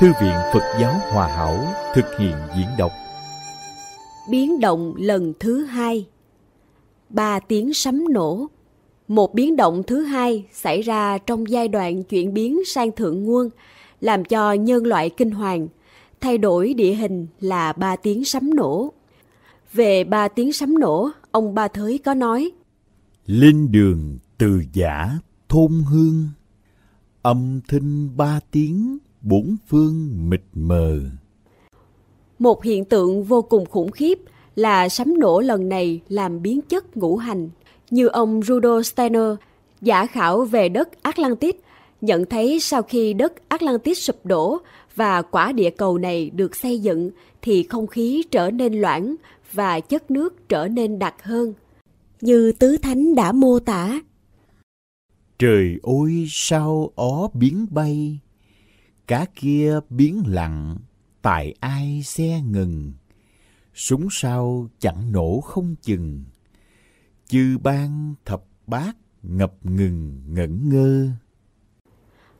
Thư viện Phật giáo Hòa Hảo thực hiện diễn đọc. Biến động lần thứ hai. Ba tiếng sấm nổ. Một biến động thứ hai xảy ra trong giai đoạn chuyển biến sang thượng nguồn, làm cho nhân loại kinh hoàng. Thay đổi địa hình là ba tiếng sấm nổ. Về ba tiếng sấm nổ, ông Ba Thới có nói. Lên đường từ giả thôn hương, âm thinh ba tiếng bốn phương mịt mờ. Một hiện tượng vô cùng khủng khiếp là sấm nổ lần này làm biến chất ngũ hành. Như ông Rudolf Steiner, giả khảo về đất Atlantis, nhận thấy sau khi đất Atlantis sụp đổ và quả địa cầu này được xây dựng thì không khí trở nên loãng và chất nước trở nên đặc hơn. Như Tứ Thánh đã mô tả. Trời ôi sao ó biến bay, Cá kia biến lặng, tại ai xe ngừng. Súng sao chẳng nổ không chừng. Chư ban thập bát ngập ngừng ngẩn ngơ.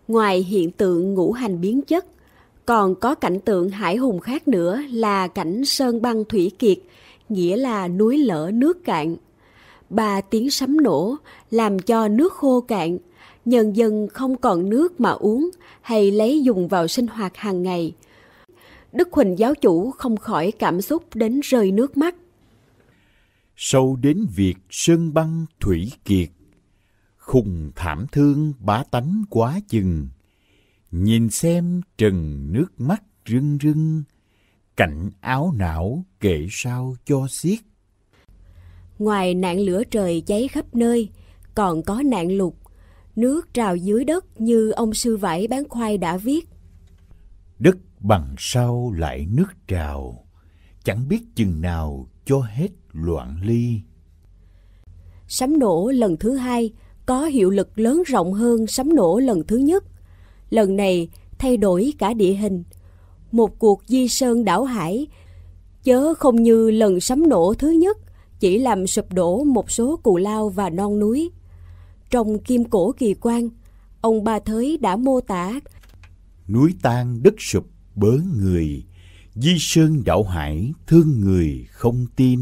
Ngoài hiện tượng ngũ hành biến chất, còn có cảnh tượng hải hùng khác nữa là cảnh sơn băng thủy kiệt, nghĩa là núi lở nước cạn. Ba tiếng sấm nổ làm cho nước khô cạn, nhân dân không còn nước mà uống hay lấy dùng vào sinh hoạt hàng ngày. Đức Huỳnh giáo chủ không khỏi cảm xúc đến rơi nước mắt. Sâu đến việc sơn băng thủy kiệt, khùng thảm thương bá tánh quá chừng, nhìn xem trần nước mắt rưng rưng, cảnh áo não kể sao cho xiết. Ngoài nạn lửa trời cháy khắp nơi, còn có nạn lụt Nước trào dưới đất như ông sư vải bán khoai đã viết. Đất bằng sau lại nước trào, chẳng biết chừng nào cho hết loạn ly. Sấm nổ lần thứ hai có hiệu lực lớn rộng hơn sấm nổ lần thứ nhất. Lần này thay đổi cả địa hình. Một cuộc di sơn đảo hải, chớ không như lần sấm nổ thứ nhất chỉ làm sụp đổ một số cù lao và non núi. Trong Kim Cổ Kỳ Quan, ông Ba Thới đã mô tả Núi tan đất sụp bớ người, di sơn đạo hải thương người không tin.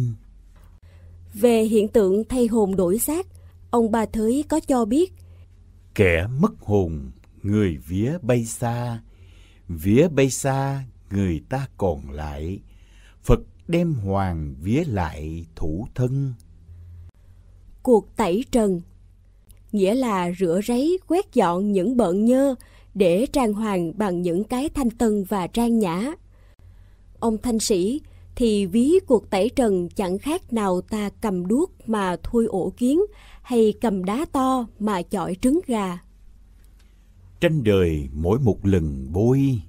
Về hiện tượng thay hồn đổi xác, ông Ba Thới có cho biết Kẻ mất hồn, người vía bay xa, vía bay xa người ta còn lại, Phật đem hoàng vía lại thủ thân. Cuộc tẩy trần nghĩa là rửa ráy quét dọn những bợn nhơ để trang hoàng bằng những cái thanh tân và trang nhã. Ông thanh sĩ thì ví cuộc tẩy trần chẳng khác nào ta cầm đuốc mà thui ổ kiến hay cầm đá to mà chọi trứng gà. Tranh đời mỗi một lần bôi,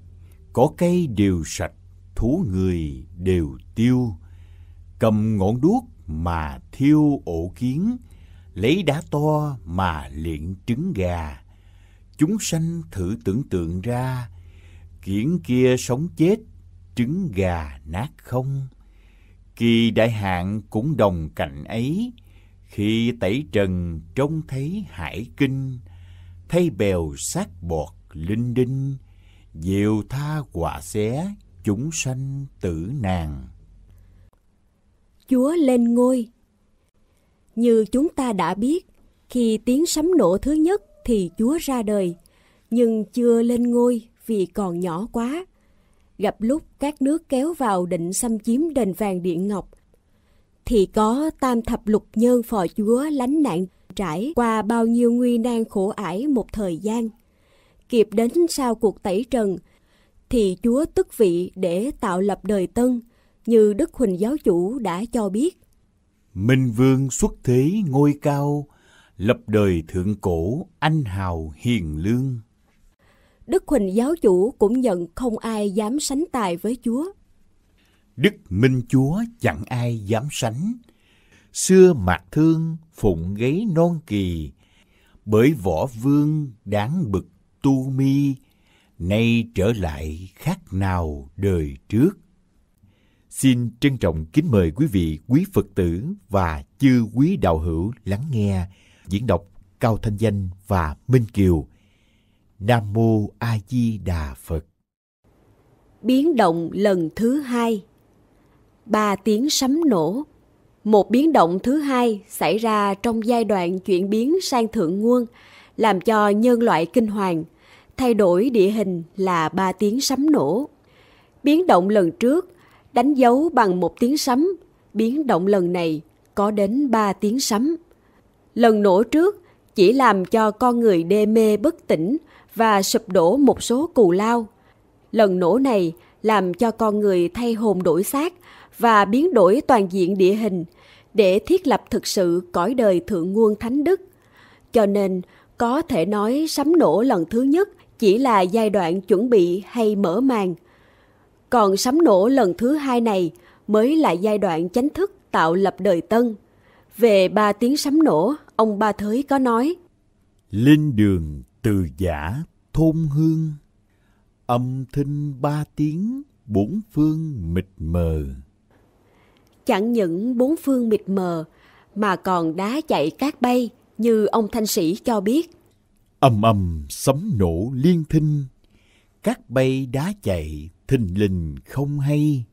có cây đều sạch, thú người đều tiêu. Cầm ngọn đuốc mà thiêu ổ kiến, lấy đá to mà luyện trứng gà. Chúng sanh thử tưởng tượng ra, kiển kia sống chết, trứng gà nát không. Kỳ đại hạn cũng đồng cạnh ấy, khi tẩy trần trông thấy hải kinh, thay bèo sát bọt linh đinh, diều tha quả xé, chúng sanh tử nàng. Chúa lên ngôi như chúng ta đã biết, khi tiếng sấm nổ thứ nhất thì Chúa ra đời, nhưng chưa lên ngôi vì còn nhỏ quá. Gặp lúc các nước kéo vào định xâm chiếm đền vàng điện ngọc, thì có tam thập lục nhân phò chúa lánh nạn trải qua bao nhiêu nguy nan khổ ải một thời gian. Kịp đến sau cuộc tẩy trần, thì Chúa tức vị để tạo lập đời tân, như Đức Huỳnh Giáo Chủ đã cho biết. Minh vương xuất thế ngôi cao, lập đời thượng cổ anh hào hiền lương. Đức Huỳnh giáo chủ cũng nhận không ai dám sánh tài với Chúa. Đức Minh Chúa chẳng ai dám sánh. Xưa mạc thương phụng gáy non kỳ, bởi võ vương đáng bực tu mi, nay trở lại khác nào đời trước. Xin trân trọng kính mời quý vị, quý Phật tử và chư quý đạo hữu lắng nghe diễn đọc Cao Thanh Danh và Minh Kiều. Nam Mô A Di Đà Phật Biến động lần thứ hai Ba tiếng sấm nổ Một biến động thứ hai xảy ra trong giai đoạn chuyển biến sang thượng nguồn, làm cho nhân loại kinh hoàng. Thay đổi địa hình là ba tiếng sấm nổ. Biến động lần trước đánh dấu bằng một tiếng sấm, biến động lần này có đến ba tiếng sấm. Lần nổ trước chỉ làm cho con người đê mê bất tỉnh và sụp đổ một số cù lao. Lần nổ này làm cho con người thay hồn đổi xác và biến đổi toàn diện địa hình để thiết lập thực sự cõi đời thượng nguồn thánh đức. Cho nên, có thể nói sấm nổ lần thứ nhất chỉ là giai đoạn chuẩn bị hay mở màn còn sấm nổ lần thứ hai này mới là giai đoạn chánh thức tạo lập đời tân. Về ba tiếng sấm nổ, ông Ba Thới có nói Lên đường từ giả thôn hương Âm thinh ba tiếng bốn phương mịt mờ Chẳng những bốn phương mịt mờ Mà còn đá chạy cát bay như ông Thanh Sĩ cho biết Âm âm sấm nổ liên thinh Cát bay đá chạy thình lình không hay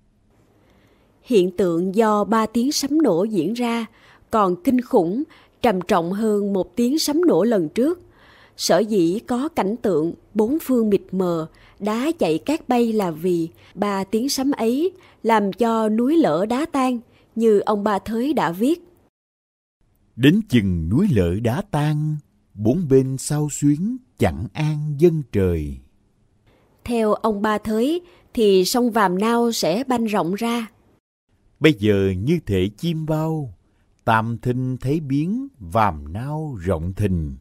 hiện tượng do ba tiếng sấm nổ diễn ra còn kinh khủng trầm trọng hơn một tiếng sấm nổ lần trước sở dĩ có cảnh tượng bốn phương mịt mờ đá chạy cát bay là vì ba tiếng sấm ấy làm cho núi lở đá tan như ông ba thới đã viết đến chừng núi lở đá tan bốn bên sao xuyến chẳng an dân trời theo ông Ba Thới thì sông Vàm Nao sẽ banh rộng ra. Bây giờ như thể chim bao, tam thinh thấy biến, Vàm Nao rộng thình.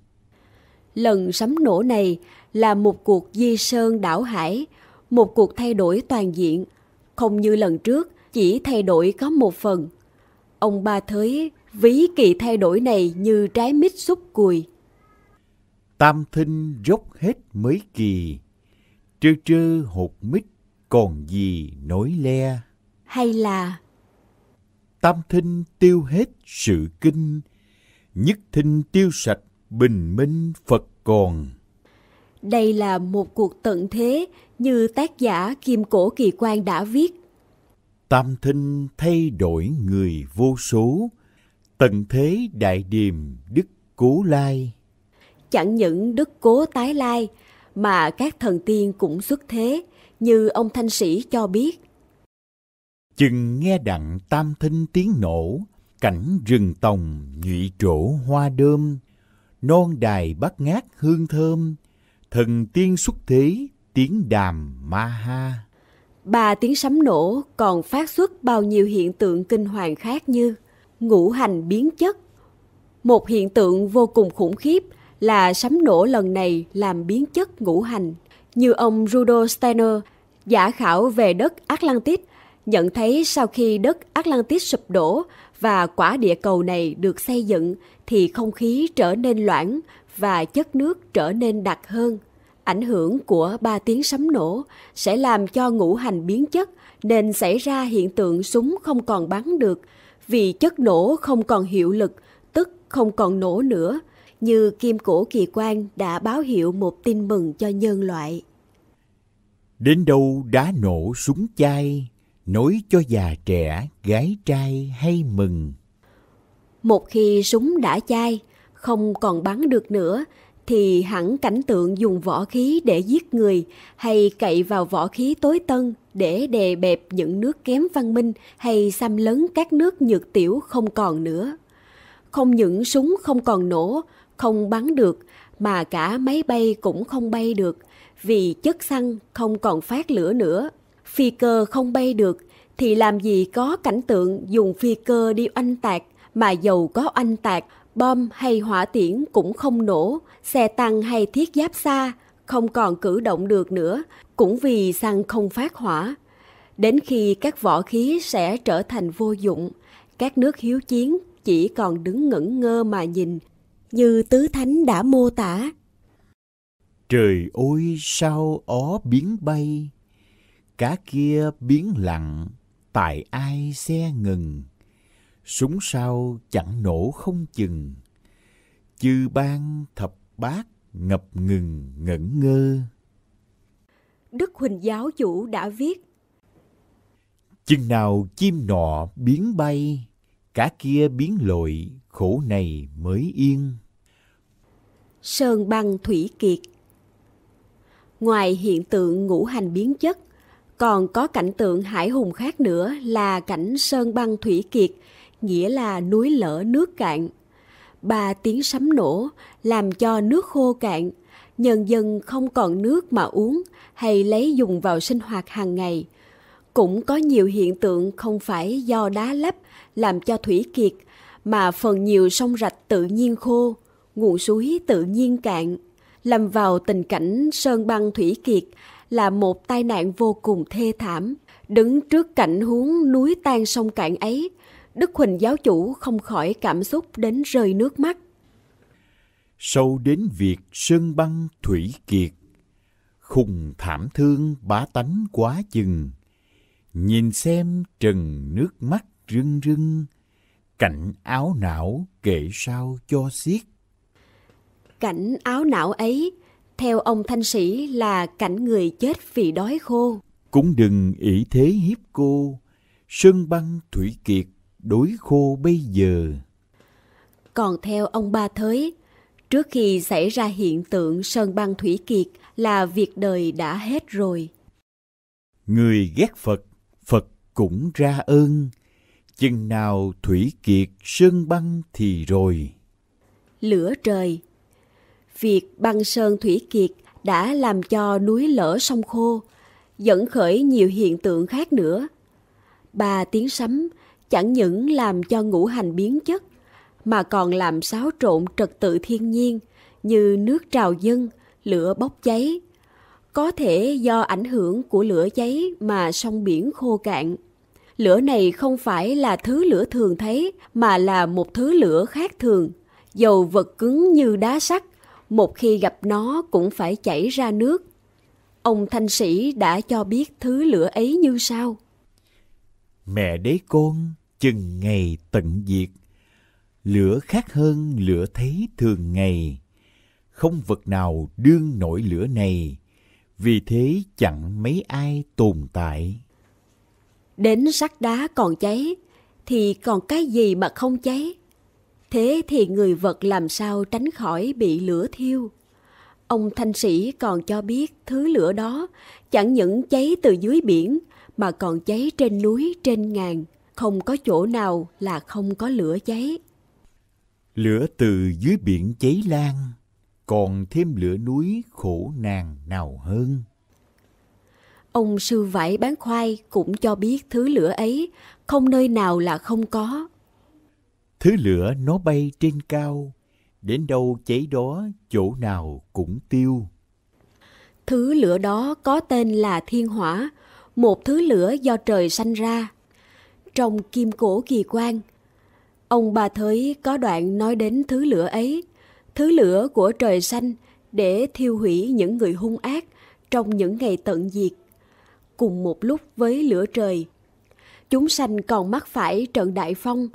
Lần sấm nổ này là một cuộc di sơn đảo hải, một cuộc thay đổi toàn diện, không như lần trước chỉ thay đổi có một phần. Ông Ba Thới ví kỳ thay đổi này như trái mít xúc cùi. Tam thinh rốc hết mấy kỳ, trơ trơ hột mít còn gì nối le hay là tam thinh tiêu hết sự kinh nhất thinh tiêu sạch bình minh phật còn đây là một cuộc tận thế như tác giả kim cổ kỳ quan đã viết tam thinh thay đổi người vô số tận thế đại điềm đức cố lai chẳng những đức cố tái lai mà các thần tiên cũng xuất thế, như ông Thanh Sĩ cho biết. Chừng nghe đặng tam thinh tiếng nổ, cảnh rừng tòng nhụy trổ hoa đơm, non đài bắt ngát hương thơm, thần tiên xuất thế tiếng đàm ma ha. Ba tiếng sấm nổ còn phát xuất bao nhiêu hiện tượng kinh hoàng khác như ngũ hành biến chất, một hiện tượng vô cùng khủng khiếp là sấm nổ lần này làm biến chất ngũ hành. Như ông Rudolf Steiner, giả khảo về đất Atlantis, nhận thấy sau khi đất Atlantis sụp đổ và quả địa cầu này được xây dựng thì không khí trở nên loãng và chất nước trở nên đặc hơn. Ảnh hưởng của ba tiếng sấm nổ sẽ làm cho ngũ hành biến chất nên xảy ra hiện tượng súng không còn bắn được vì chất nổ không còn hiệu lực, tức không còn nổ nữa như kim cổ kỳ quan đã báo hiệu một tin mừng cho nhân loại. Đến đâu đá nổ súng chai, nối cho già trẻ, gái trai hay mừng. Một khi súng đã chai, không còn bắn được nữa, thì hẳn cảnh tượng dùng võ khí để giết người hay cậy vào võ khí tối tân để đè bẹp những nước kém văn minh hay xâm lấn các nước nhược tiểu không còn nữa. Không những súng không còn nổ, không bắn được mà cả máy bay cũng không bay được vì chất xăng không còn phát lửa nữa. Phi cơ không bay được thì làm gì có cảnh tượng dùng phi cơ đi oanh tạc mà dầu có oanh tạc, bom hay hỏa tiễn cũng không nổ, xe tăng hay thiết giáp xa không còn cử động được nữa cũng vì xăng không phát hỏa. Đến khi các võ khí sẽ trở thành vô dụng, các nước hiếu chiến chỉ còn đứng ngẩn ngơ mà nhìn như Tứ Thánh đã mô tả. Trời ôi sao ó biến bay, cá kia biến lặng, tại ai xe ngừng. Súng sao chẳng nổ không chừng, chư ban thập bát ngập ngừng ngẩn ngơ. Đức Huỳnh Giáo Chủ đã viết Chừng nào chim nọ biến bay, cả kia biến lội khổ này mới yên sơn băng thủy kiệt ngoài hiện tượng ngũ hành biến chất còn có cảnh tượng hải hùng khác nữa là cảnh sơn băng thủy kiệt nghĩa là núi lở nước cạn ba tiếng sấm nổ làm cho nước khô cạn nhân dân không còn nước mà uống hay lấy dùng vào sinh hoạt hàng ngày cũng có nhiều hiện tượng không phải do đá lấp làm cho thủy kiệt, mà phần nhiều sông rạch tự nhiên khô, nguồn suối tự nhiên cạn, lâm vào tình cảnh sơn băng thủy kiệt là một tai nạn vô cùng thê thảm. Đứng trước cảnh huống núi tan sông cạn ấy, Đức Huỳnh giáo chủ không khỏi cảm xúc đến rơi nước mắt. Sâu đến việc sơn băng thủy kiệt, khùng thảm thương bá tánh quá chừng, nhìn xem trần nước mắt rưng rưng, cảnh áo não kệ sao cho xiết. Cảnh áo não ấy, theo ông thanh sĩ là cảnh người chết vì đói khô. Cũng đừng ỷ thế hiếp cô, sơn băng thủy kiệt đối khô bây giờ. Còn theo ông Ba Thới, trước khi xảy ra hiện tượng sơn băng thủy kiệt là việc đời đã hết rồi. Người ghét Phật, Phật cũng ra ơn, chừng nào thủy kiệt sơn băng thì rồi lửa trời việc băng sơn thủy kiệt đã làm cho núi lở sông khô dẫn khởi nhiều hiện tượng khác nữa ba tiếng sấm chẳng những làm cho ngũ hành biến chất mà còn làm xáo trộn trật tự thiên nhiên như nước trào dâng lửa bốc cháy có thể do ảnh hưởng của lửa cháy mà sông biển khô cạn Lửa này không phải là thứ lửa thường thấy mà là một thứ lửa khác thường. Dầu vật cứng như đá sắt, một khi gặp nó cũng phải chảy ra nước. Ông thanh sĩ đã cho biết thứ lửa ấy như sau. Mẹ đế con chừng ngày tận diệt, lửa khác hơn lửa thấy thường ngày. Không vật nào đương nổi lửa này, vì thế chẳng mấy ai tồn tại. Đến sắt đá còn cháy, thì còn cái gì mà không cháy? Thế thì người vật làm sao tránh khỏi bị lửa thiêu? Ông Thanh Sĩ còn cho biết thứ lửa đó chẳng những cháy từ dưới biển mà còn cháy trên núi, trên ngàn. Không có chỗ nào là không có lửa cháy. Lửa từ dưới biển cháy lan, còn thêm lửa núi khổ nàng nào hơn. Ông sư vải bán khoai cũng cho biết thứ lửa ấy không nơi nào là không có. Thứ lửa nó bay trên cao, đến đâu cháy đó chỗ nào cũng tiêu. Thứ lửa đó có tên là thiên hỏa, một thứ lửa do trời sanh ra. Trong kim cổ kỳ quan, ông bà Thới có đoạn nói đến thứ lửa ấy, thứ lửa của trời sanh để thiêu hủy những người hung ác trong những ngày tận diệt cùng một lúc với lửa trời. Chúng sanh còn mắc phải trận đại phong,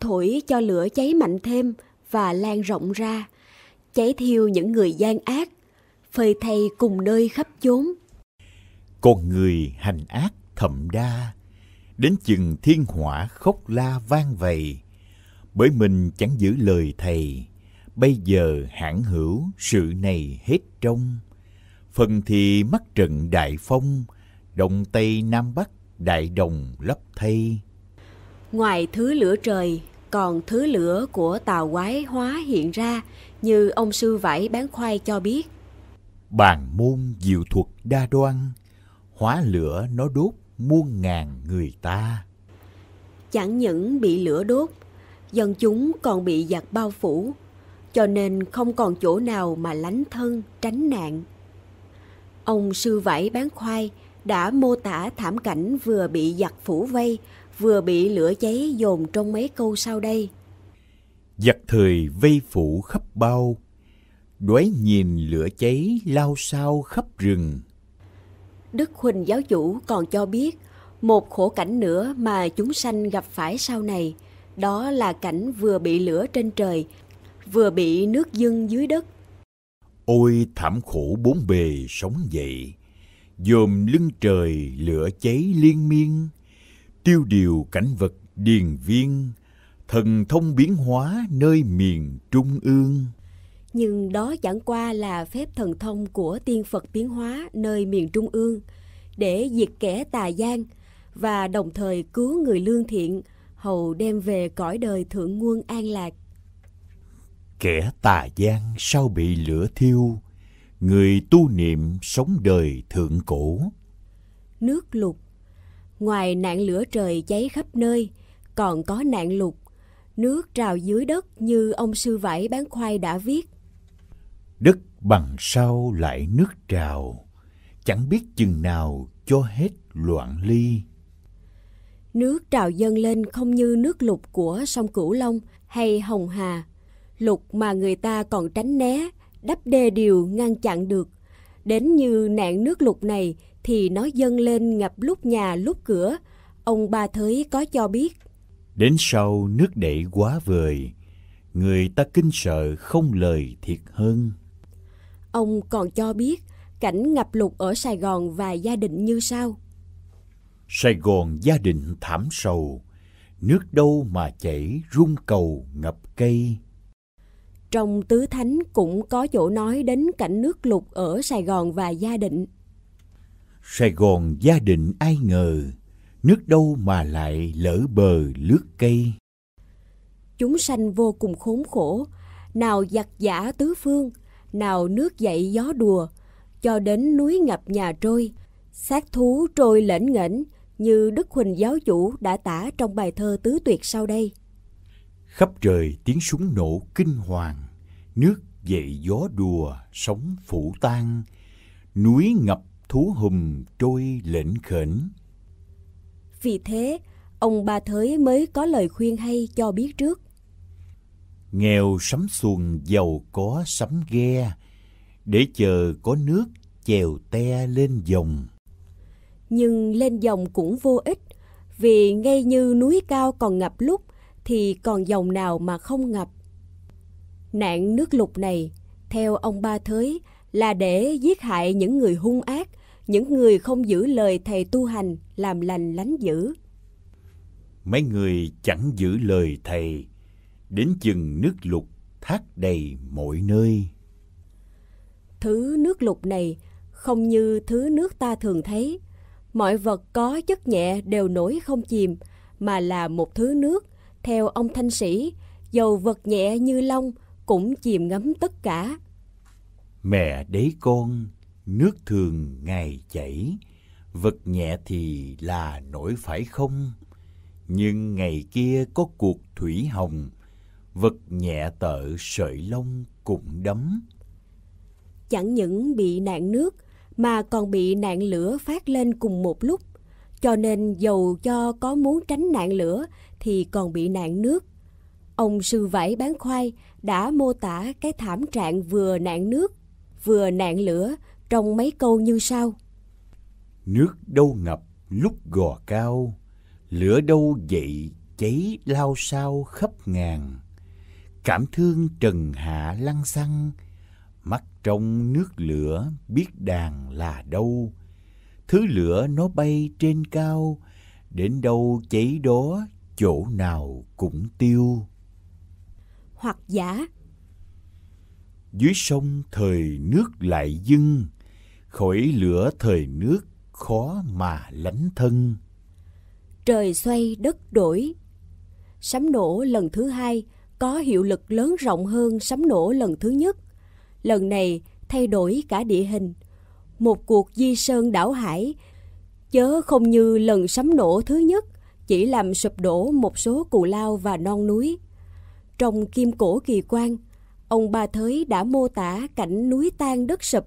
thổi cho lửa cháy mạnh thêm và lan rộng ra, cháy thiêu những người gian ác, phơi thay cùng nơi khắp chốn. Con người hành ác thậm đa, đến chừng thiên hỏa khóc la vang vầy, bởi mình chẳng giữ lời thầy, bây giờ hãn hữu sự này hết trong phần thì mắc trận đại phong đông Tây Nam Bắc, đại đồng lấp thay. Ngoài thứ lửa trời, còn thứ lửa của tàu quái hóa hiện ra như ông sư vải bán khoai cho biết. Bàn môn diệu thuật đa đoan, hóa lửa nó đốt muôn ngàn người ta. Chẳng những bị lửa đốt, dân chúng còn bị giặc bao phủ, cho nên không còn chỗ nào mà lánh thân, tránh nạn. Ông sư vải bán khoai đã mô tả thảm cảnh vừa bị giặc phủ vây, vừa bị lửa cháy dồn trong mấy câu sau đây. Giặc thời vây phủ khắp bao, đói nhìn lửa cháy lao sao khắp rừng. Đức Huỳnh giáo chủ còn cho biết một khổ cảnh nữa mà chúng sanh gặp phải sau này, đó là cảnh vừa bị lửa trên trời, vừa bị nước dưng dưới đất. Ôi thảm khổ bốn bề sống dậy, dòm lưng trời lửa cháy liên miên tiêu điều cảnh vật điền viên thần thông biến hóa nơi miền trung ương nhưng đó chẳng qua là phép thần thông của tiên phật biến hóa nơi miền trung ương để diệt kẻ tà gian và đồng thời cứu người lương thiện hầu đem về cõi đời thượng nguồn an lạc kẻ tà gian sau bị lửa thiêu người tu niệm sống đời thượng cổ nước lục ngoài nạn lửa trời cháy khắp nơi còn có nạn lục nước trào dưới đất như ông sư vải bán khoai đã viết đất bằng sau lại nước trào chẳng biết chừng nào cho hết loạn ly nước trào dâng lên không như nước lục của sông cửu long hay hồng hà lục mà người ta còn tránh né đắp đê điều ngăn chặn được. Đến như nạn nước lụt này thì nó dâng lên ngập lúc nhà lúc cửa. Ông Ba Thới có cho biết. Đến sau nước đẩy quá vời, người ta kinh sợ không lời thiệt hơn. Ông còn cho biết cảnh ngập lụt ở Sài Gòn và gia đình như sau. Sài Gòn gia đình thảm sầu, nước đâu mà chảy rung cầu ngập cây trong Tứ Thánh cũng có chỗ nói đến cảnh nước lục ở Sài Gòn và Gia Định. Sài Gòn Gia Định ai ngờ, nước đâu mà lại lỡ bờ lướt cây. Chúng sanh vô cùng khốn khổ, nào giặc giả tứ phương, nào nước dậy gió đùa, cho đến núi ngập nhà trôi, xác thú trôi lễn nghển như Đức Huỳnh giáo chủ đã tả trong bài thơ tứ tuyệt sau đây khắp trời tiếng súng nổ kinh hoàng nước dậy gió đùa sóng phủ tan núi ngập thú hùm trôi lệnh khểnh vì thế ông ba thới mới có lời khuyên hay cho biết trước nghèo sắm xuồng giàu có sắm ghe để chờ có nước chèo te lên dòng nhưng lên dòng cũng vô ích vì ngay như núi cao còn ngập lúc thì còn dòng nào mà không ngập. Nạn nước lục này, theo ông Ba Thới, là để giết hại những người hung ác, những người không giữ lời thầy tu hành làm lành lánh dữ. Mấy người chẳng giữ lời thầy, đến chừng nước lục thác đầy mọi nơi. Thứ nước lục này không như thứ nước ta thường thấy. Mọi vật có chất nhẹ đều nổi không chìm, mà là một thứ nước theo ông Thanh Sĩ, dầu vật nhẹ như lông cũng chìm ngấm tất cả. Mẹ đấy con, nước thường ngày chảy, vật nhẹ thì là nổi phải không? Nhưng ngày kia có cuộc thủy hồng, vật nhẹ tợ sợi lông cũng đấm. Chẳng những bị nạn nước mà còn bị nạn lửa phát lên cùng một lúc. Cho nên dầu cho có muốn tránh nạn lửa thì còn bị nạn nước. Ông sư vải bán khoai đã mô tả cái thảm trạng vừa nạn nước, vừa nạn lửa trong mấy câu như sau. Nước đâu ngập lúc gò cao, lửa đâu dậy cháy lao sao khắp ngàn. Cảm thương trần hạ lăng xăng, mắt trong nước lửa biết đàn là đâu. Thứ lửa nó bay trên cao, đến đâu cháy đó chỗ nào cũng tiêu hoặc giả dưới sông thời nước lại dưng khỏi lửa thời nước khó mà lánh thân trời xoay đất đổi sấm nổ lần thứ hai có hiệu lực lớn rộng hơn sấm nổ lần thứ nhất lần này thay đổi cả địa hình một cuộc di sơn đảo hải chớ không như lần sấm nổ thứ nhất chỉ làm sụp đổ một số cù lao và non núi. Trong Kim Cổ Kỳ Quan, ông Ba Thới đã mô tả cảnh núi tan đất sụp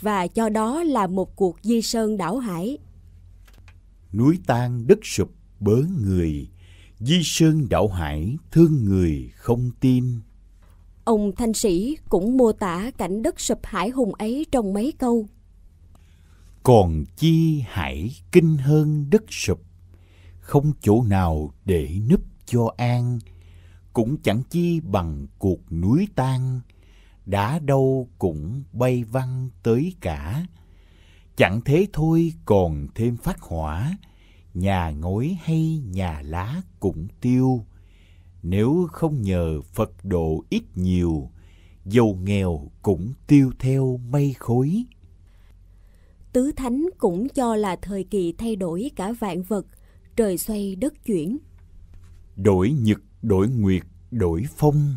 và cho đó là một cuộc di sơn đảo hải. Núi tan đất sụp bớ người, di sơn đảo hải thương người không tin. Ông Thanh Sĩ cũng mô tả cảnh đất sụp hải hùng ấy trong mấy câu. Còn chi hải kinh hơn đất sụp không chỗ nào để núp cho an cũng chẳng chi bằng cuộc núi tan đã đâu cũng bay văng tới cả chẳng thế thôi còn thêm phát hỏa nhà ngói hay nhà lá cũng tiêu nếu không nhờ phật độ ít nhiều dầu nghèo cũng tiêu theo mây khối tứ thánh cũng cho là thời kỳ thay đổi cả vạn vật trời xoay đất chuyển. Đổi nhật, đổi nguyệt, đổi phong,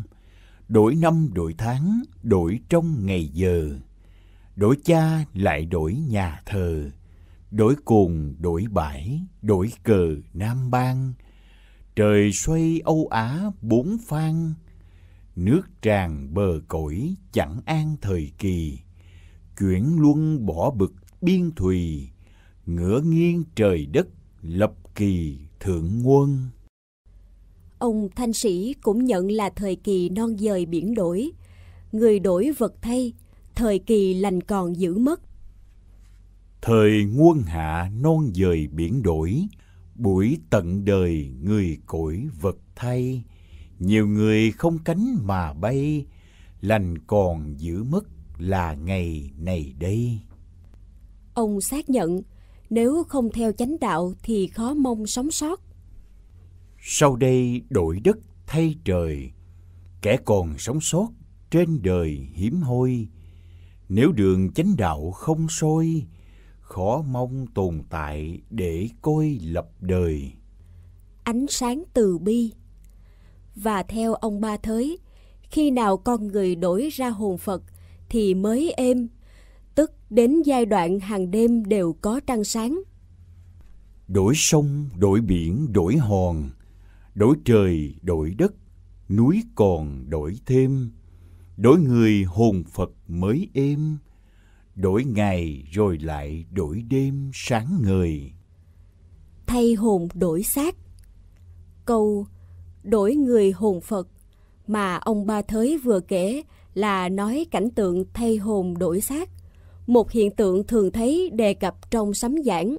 đổi năm, đổi tháng, đổi trong ngày giờ. Đổi cha lại đổi nhà thờ, đổi cồn, đổi bãi, đổi cờ nam bang. Trời xoay Âu Á bốn phan, nước tràn bờ cõi chẳng an thời kỳ. Chuyển luân bỏ bực biên thùy, ngửa nghiêng trời đất lập kỳ thượng quân Ông Thanh Sĩ cũng nhận là thời kỳ non dời biển đổi, người đổi vật thay, thời kỳ lành còn giữ mất. Thời quân hạ non dời biển đổi, buổi tận đời người cõi vật thay, nhiều người không cánh mà bay, lành còn giữ mất là ngày này đây. Ông xác nhận, nếu không theo chánh đạo thì khó mong sống sót. Sau đây đổi đất thay trời, kẻ còn sống sót trên đời hiếm hoi. Nếu đường chánh đạo không sôi, khó mong tồn tại để coi lập đời. Ánh sáng từ bi Và theo ông Ba Thới, khi nào con người đổi ra hồn Phật thì mới êm tức đến giai đoạn hàng đêm đều có trăng sáng. Đổi sông, đổi biển, đổi hòn, đổi trời, đổi đất, núi còn đổi thêm, đổi người hồn Phật mới êm, đổi ngày rồi lại đổi đêm sáng người Thay hồn đổi xác Câu đổi người hồn Phật mà ông Ba Thới vừa kể là nói cảnh tượng thay hồn đổi xác một hiện tượng thường thấy đề cập trong sấm giảng.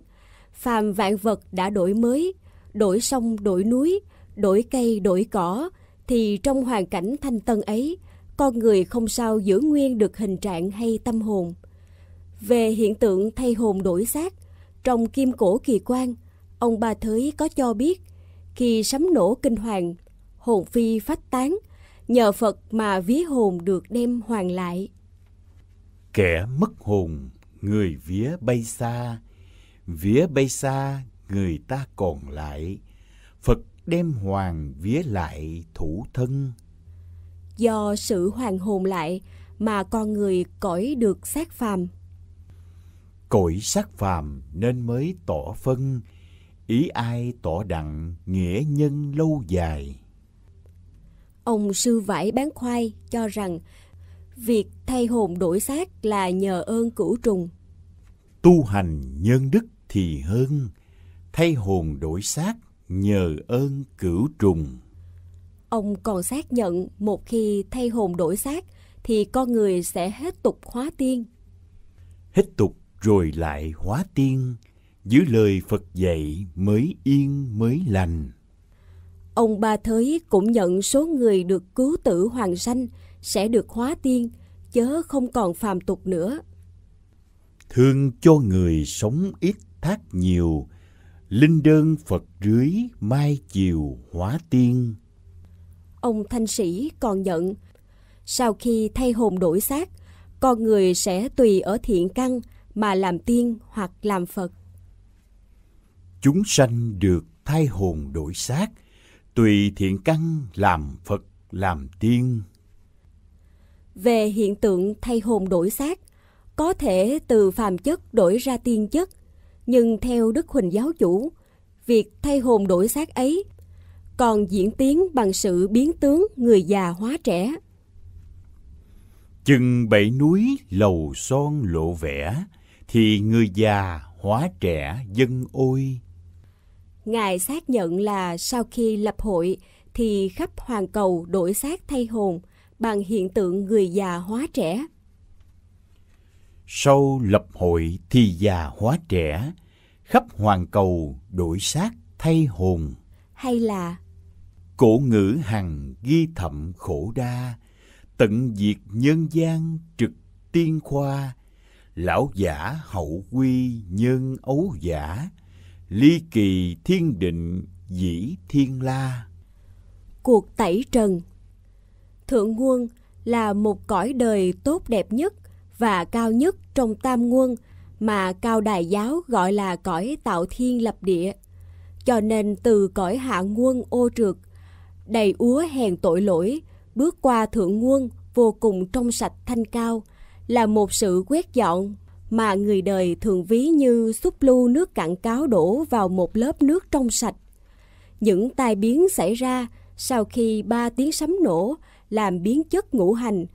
Phàm vạn vật đã đổi mới, đổi sông đổi núi, đổi cây đổi cỏ, thì trong hoàn cảnh thanh tân ấy, con người không sao giữ nguyên được hình trạng hay tâm hồn. Về hiện tượng thay hồn đổi xác, trong kim cổ kỳ quan, ông Ba Thới có cho biết, khi sấm nổ kinh hoàng, hồn phi phách tán, nhờ Phật mà vía hồn được đem hoàn lại. Kẻ mất hồn, người vía bay xa, vía bay xa, người ta còn lại. Phật đem hoàng vía lại thủ thân. Do sự hoàn hồn lại mà con người cõi được xác phàm. Cõi xác phàm nên mới tỏ phân, ý ai tỏ đặng nghĩa nhân lâu dài. Ông sư vải bán khoai cho rằng Việc thay hồn đổi xác là nhờ ơn cửu trùng. Tu hành nhân đức thì hơn, thay hồn đổi xác nhờ ơn cửu trùng. Ông còn xác nhận một khi thay hồn đổi xác thì con người sẽ hết tục hóa tiên. Hết tục rồi lại hóa tiên, giữ lời Phật dạy mới yên mới lành. Ông Ba Thới cũng nhận số người được cứu tử hoàng sanh – sẽ được hóa tiên, chớ không còn phàm tục nữa. Thương cho người sống ít thác nhiều, linh đơn Phật rưới mai chiều hóa tiên. Ông Thanh Sĩ còn nhận, sau khi thay hồn đổi xác, con người sẽ tùy ở thiện căn mà làm tiên hoặc làm Phật. Chúng sanh được thay hồn đổi xác, tùy thiện căn làm Phật làm tiên về hiện tượng thay hồn đổi xác, có thể từ phàm chất đổi ra tiên chất, nhưng theo Đức Huỳnh giáo chủ, việc thay hồn đổi xác ấy còn diễn tiến bằng sự biến tướng người già hóa trẻ. Chừng bảy núi lầu son lộ vẻ, thì người già hóa trẻ dân ôi. Ngài xác nhận là sau khi lập hội thì khắp hoàn cầu đổi xác thay hồn, bằng hiện tượng người già hóa trẻ. Sau lập hội thì già hóa trẻ, khắp hoàn cầu đổi xác thay hồn. Hay là Cổ ngữ hằng ghi thậm khổ đa, tận diệt nhân gian trực tiên khoa, lão giả hậu quy nhân ấu giả, ly kỳ thiên định dĩ thiên la. Cuộc tẩy trần Thượng Nguồn là một cõi đời tốt đẹp nhất và cao nhất trong Tam Nguồn mà Cao đài Giáo gọi là cõi tạo thiên lập địa. Cho nên từ cõi hạ nguồn ô trượt, đầy úa hèn tội lỗi, bước qua thượng nguồn vô cùng trong sạch thanh cao, là một sự quét dọn mà người đời thường ví như xúc lưu nước cạn cáo đổ vào một lớp nước trong sạch. Những tai biến xảy ra sau khi ba tiếng sấm nổ làm biến chất ngũ hành,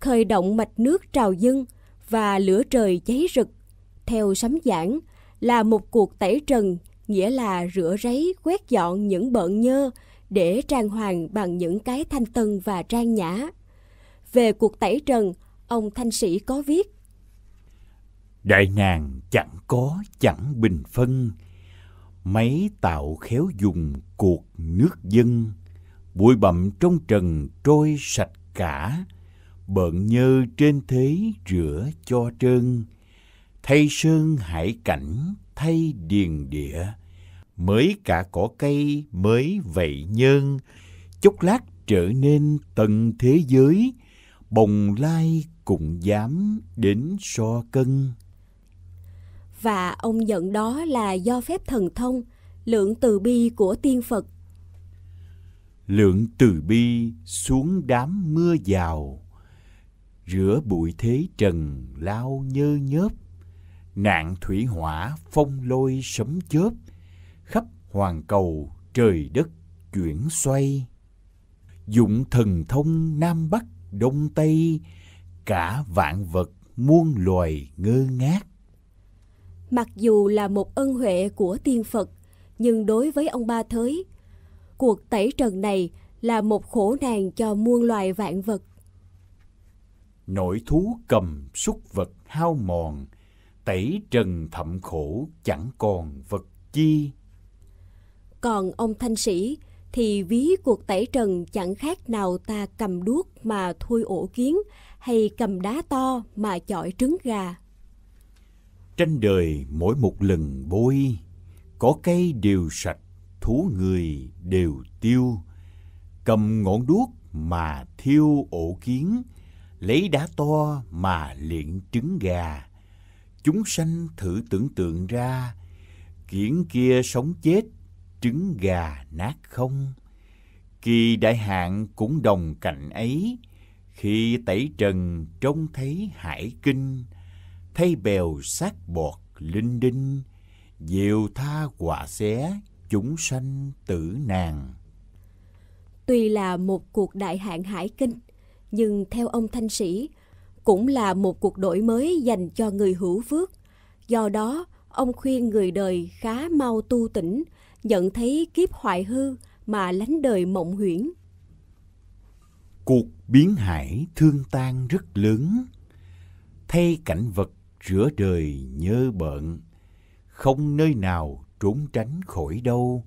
khởi động mạch nước trào dâng và lửa trời cháy rực. Theo sấm giảng, là một cuộc tẩy trần, nghĩa là rửa ráy, quét dọn những bợn nhơ để trang hoàng bằng những cái thanh tân và trang nhã. Về cuộc tẩy trần, ông thanh sĩ có viết Đại nàng chẳng có chẳng bình phân, mấy tạo khéo dùng cuộc nước dân bụi bặm trong trần trôi sạch cả bợn nhơ trên thế rửa cho trơn thay sơn hải cảnh thay điền địa mới cả cỏ cây mới vậy nhơn chốc lát trở nên tận thế giới bồng lai cũng dám đến so cân và ông nhận đó là do phép thần thông lượng từ bi của tiên phật lượng từ bi xuống đám mưa giàu rửa bụi thế trần lao nhơ nhớp nạn thủy hỏa phong lôi sấm chớp khắp hoàn cầu trời đất chuyển xoay dụng thần thông nam bắc đông tây cả vạn vật muôn loài ngơ ngác mặc dù là một ân huệ của tiên phật nhưng đối với ông ba thới cuộc tẩy trần này là một khổ nạn cho muôn loài vạn vật. Nỗi thú cầm súc vật hao mòn, tẩy trần thậm khổ chẳng còn vật chi. Còn ông thanh sĩ thì ví cuộc tẩy trần chẳng khác nào ta cầm đuốc mà thui ổ kiến hay cầm đá to mà chọi trứng gà. Trên đời mỗi một lần bôi, có cây đều sạch thú người đều tiêu cầm ngọn đuốc mà thiêu ổ kiến lấy đá to mà luyện trứng gà chúng sanh thử tưởng tượng ra kiển kia sống chết trứng gà nát không kỳ đại hạn cũng đồng cạnh ấy khi tẩy trần trông thấy hải kinh thay bèo sát bọt linh đinh diều tha quả xé chúng sanh tử nàng. Tuy là một cuộc đại hạn hải kinh, nhưng theo ông Thanh Sĩ, cũng là một cuộc đổi mới dành cho người hữu phước. Do đó, ông khuyên người đời khá mau tu tỉnh, nhận thấy kiếp hoại hư mà lánh đời mộng huyễn. Cuộc biến hải thương tan rất lớn, thay cảnh vật rửa đời nhơ bợn, không nơi nào trốn tránh khỏi đâu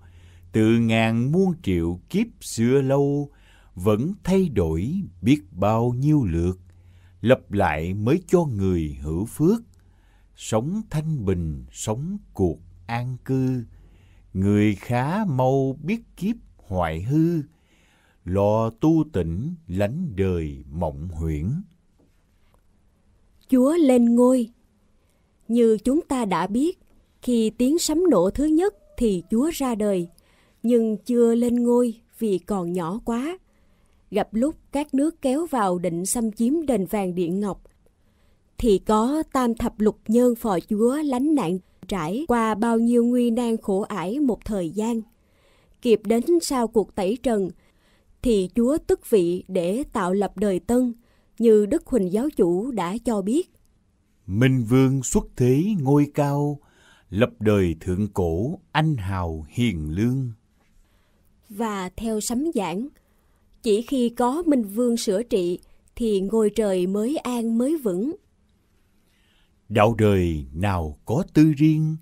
từ ngàn muôn triệu kiếp xưa lâu vẫn thay đổi biết bao nhiêu lượt lập lại mới cho người hữu phước sống thanh bình sống cuộc an cư người khá mau biết kiếp hoại hư lo tu tỉnh lánh đời mộng huyễn chúa lên ngôi như chúng ta đã biết khi tiếng sấm nổ thứ nhất thì Chúa ra đời, nhưng chưa lên ngôi vì còn nhỏ quá. Gặp lúc các nước kéo vào định xâm chiếm đền vàng điện ngọc, thì có tam thập lục nhân phò chúa lánh nạn trải qua bao nhiêu nguy nan khổ ải một thời gian. Kịp đến sau cuộc tẩy trần, thì Chúa tức vị để tạo lập đời tân, như Đức Huỳnh Giáo Chủ đã cho biết. Minh Vương xuất thế ngôi cao, lập đời thượng cổ anh hào hiền lương. Và theo sấm giảng, chỉ khi có Minh Vương sửa trị thì ngôi trời mới an mới vững. Đạo đời nào có tư riêng,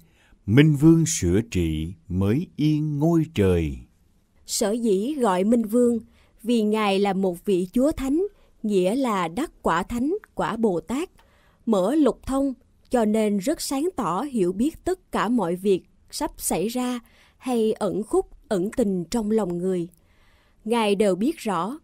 Minh Vương sửa trị mới yên ngôi trời. Sở dĩ gọi Minh Vương vì Ngài là một vị Chúa Thánh, nghĩa là đắc quả Thánh, quả Bồ Tát, mở lục thông, cho nên rất sáng tỏ hiểu biết tất cả mọi việc sắp xảy ra hay ẩn khúc ẩn tình trong lòng người ngài đều biết rõ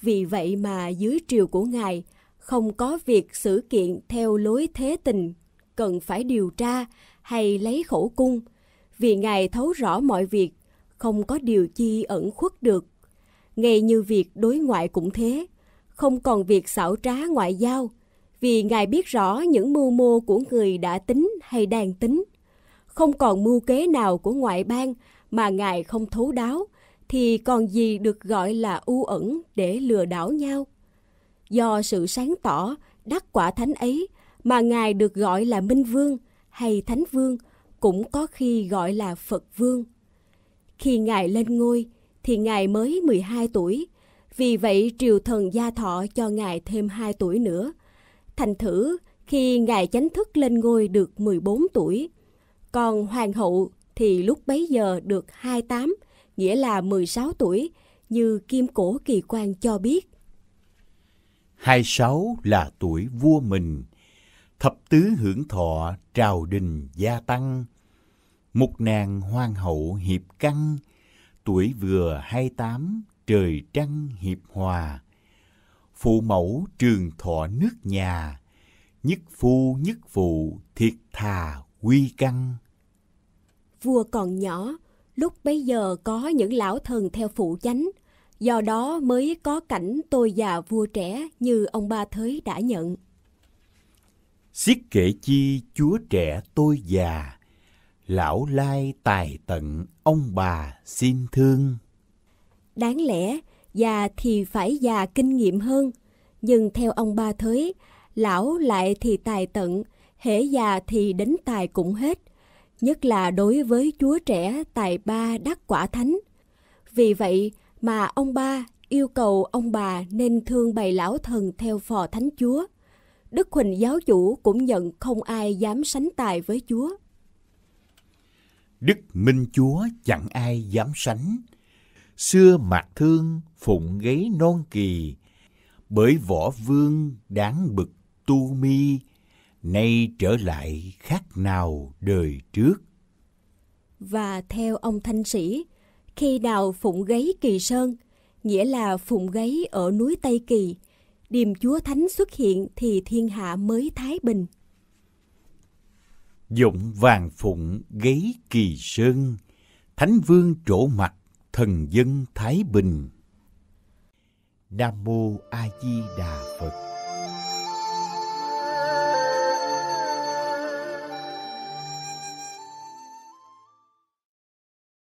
vì vậy mà dưới triều của ngài không có việc xử kiện theo lối thế tình cần phải điều tra hay lấy khẩu cung vì ngài thấu rõ mọi việc không có điều chi ẩn khuất được ngay như việc đối ngoại cũng thế không còn việc xảo trá ngoại giao vì Ngài biết rõ những mưu mô của người đã tính hay đang tính. Không còn mưu kế nào của ngoại bang mà Ngài không thấu đáo, thì còn gì được gọi là u ẩn để lừa đảo nhau. Do sự sáng tỏ, đắc quả thánh ấy mà Ngài được gọi là Minh Vương hay Thánh Vương, cũng có khi gọi là Phật Vương. Khi Ngài lên ngôi, thì Ngài mới 12 tuổi, vì vậy triều thần gia thọ cho Ngài thêm 2 tuổi nữa, Thành thử khi ngài chánh thức lên ngôi được 14 tuổi, còn hoàng hậu thì lúc bấy giờ được 28, nghĩa là 16 tuổi, như Kim Cổ Kỳ quan cho biết. 26 là tuổi vua mình, thập tứ hưởng thọ trào đình gia tăng, một nàng hoàng hậu hiệp căn, tuổi vừa 28 trời trăng hiệp hòa phụ mẫu trường thọ nước nhà, nhất phu nhất phụ thiệt thà quy căn. Vua còn nhỏ, lúc bấy giờ có những lão thần theo phụ chánh, do đó mới có cảnh tôi già vua trẻ như ông ba thới đã nhận. Xiết kể chi chúa trẻ tôi già, lão lai tài tận ông bà xin thương. Đáng lẽ già thì phải già kinh nghiệm hơn. Nhưng theo ông Ba Thới, lão lại thì tài tận, hễ già thì đến tài cũng hết. Nhất là đối với chúa trẻ tài ba đắc quả thánh. Vì vậy mà ông ba yêu cầu ông bà nên thương bày lão thần theo phò thánh chúa. Đức Huỳnh giáo chủ cũng nhận không ai dám sánh tài với chúa. Đức Minh Chúa chẳng ai dám sánh, xưa mạc thương phụng gáy non kỳ bởi võ vương đáng bực tu mi nay trở lại khác nào đời trước và theo ông thanh sĩ khi đào phụng gáy kỳ sơn nghĩa là phụng gáy ở núi tây kỳ điềm chúa thánh xuất hiện thì thiên hạ mới thái bình dụng vàng phụng gáy kỳ sơn thánh vương trổ mặt thần dân thái bình nam mô a di đà phật